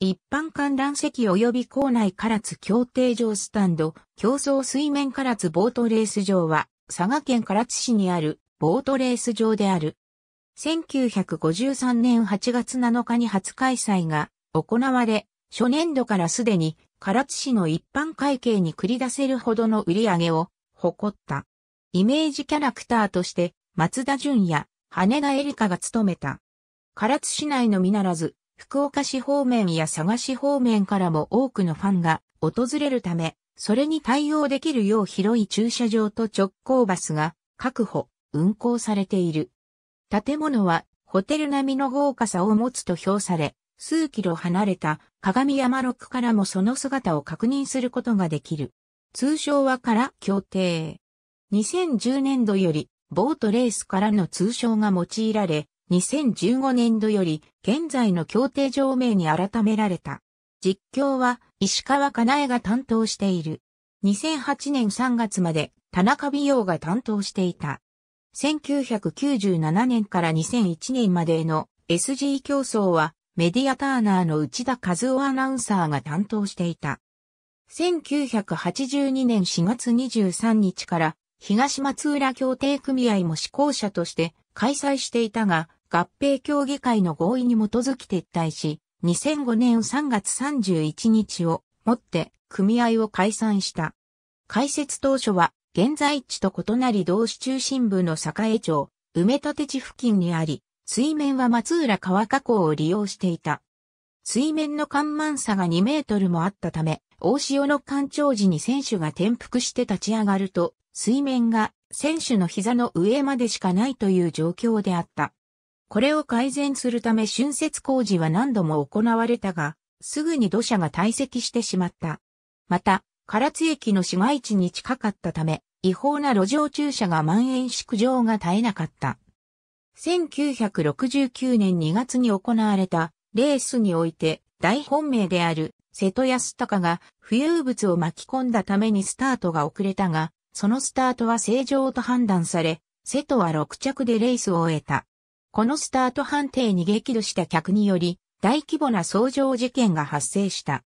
一般観覧席及び校内唐津競艇場スタンド、競争水面唐津ボートレース場は、佐賀県唐津市にあるボートレース場である。1953年8月7日に初開催が行われ、初年度からすでに唐津市の一般会計に繰り出せるほどの売り上げを誇った。イメージキャラクターとして松田淳也、羽田エリカが務めた。唐津市内のみならず、福岡市方面や佐賀市方面からも多くのファンが訪れるため、それに対応できるよう広い駐車場と直行バスが確保、運行されている。建物はホテル並みの豪華さを持つと評され、数キロ離れた鏡山六からもその姿を確認することができる。通称はから協定。2010年度よりボートレースからの通称が用いられ、2015年度より現在の協定条名に改められた。実況は石川かなえが担当している。2008年3月まで田中美容が担当していた。1997年から2001年までの SG 競争はメディアターナーの内田和夫アナウンサーが担当していた。1982年4月23日から東松浦協定組合も施行者として開催していたが、合併協議会の合意に基づき撤退し、2005年3月31日をもって組合を解散した。開設当初は現在地と異なり同市中心部の栄町、埋め立て地付近にあり、水面は松浦川河口を利用していた。水面の緩慢差が2メートルもあったため、大潮の干潮時に選手が転覆して立ち上がると、水面が選手の膝の上までしかないという状況であった。これを改善するため浚渫工事は何度も行われたが、すぐに土砂が堆積してしまった。また、唐津駅の市街地に近かったため、違法な路上駐車が蔓延縮上が絶えなかった。1969年2月に行われたレースにおいて大本命である瀬戸康隆が浮遊物を巻き込んだためにスタートが遅れたが、そのスタートは正常と判断され、瀬戸は6着でレースを終えた。このスタート判定に激怒した客により、大規模な相乗事件が発生した。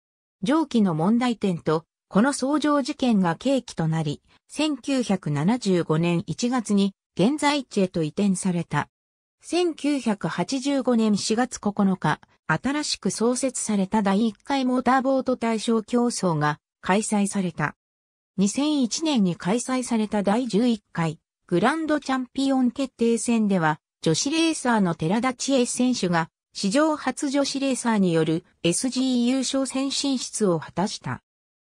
上記の問題点と、この相乗事件が契機となり、1975年1月に現在地へと移転された。1985年4月9日、新しく創設された第1回モーターボート対象競争が開催された。2001年に開催された第11回グランドチャンピオン決定戦では女子レーサーの寺田千恵選手が、史上初女子レーサーによる SG 優勝戦進出を果たした。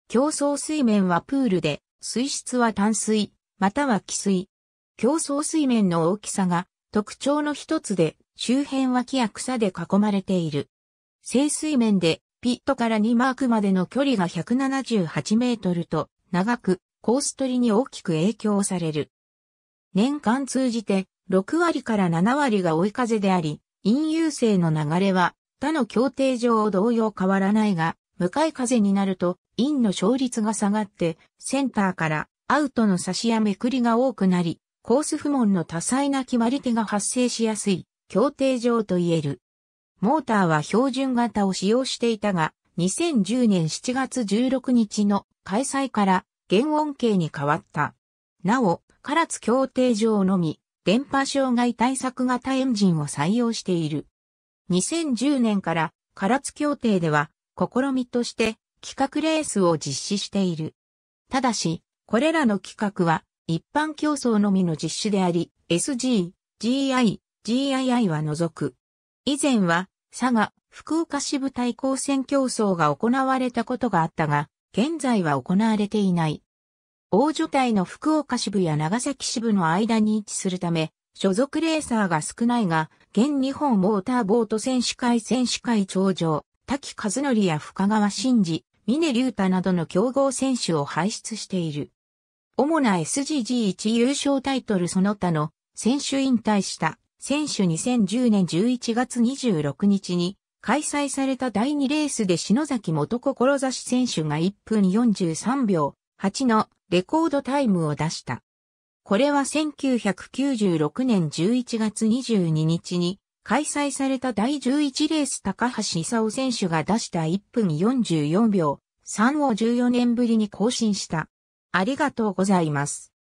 競争水面はプールで、水質は淡水、または汽水。競争水面の大きさが特徴の一つで、周辺は木や草で囲まれている。静水面でピットから2マークまでの距離が178メートルと長くコース取りに大きく影響される。年間通じて6割から7割が追い風であり、陰優勢の流れは他の協定上同様変わらないが、向かい風になると、陰の勝率が下がって、センターからアウトの差しやめくりが多くなり、コース不問の多彩な決まり手が発生しやすい、協定上と言える。モーターは標準型を使用していたが、2010年7月16日の開催から原音形に変わった。なお、唐津協定上のみ、電波障害対策型エンジンを採用している。2010年から唐津協定では試みとして企画レースを実施している。ただし、これらの企画は一般競争のみの実施であり、SG、GI、GII は除く。以前は佐賀、福岡支部対抗戦競争が行われたことがあったが、現在は行われていない。大所帯の福岡支部や長崎支部の間に位置するため、所属レーサーが少ないが、現日本モーターボート選手会選手会頂上、滝和則や深川真嗣、峰竜太などの強豪選手を輩出している。主な SGG1 優勝タイトルその他の選手引退した選手2010年11月26日に開催された第2レースで篠崎元志選手が1分43秒8のレコードタイムを出した。これは1996年11月22日に開催された第11レース高橋勲選手が出した1分44秒3を14年ぶりに更新した。ありがとうございます。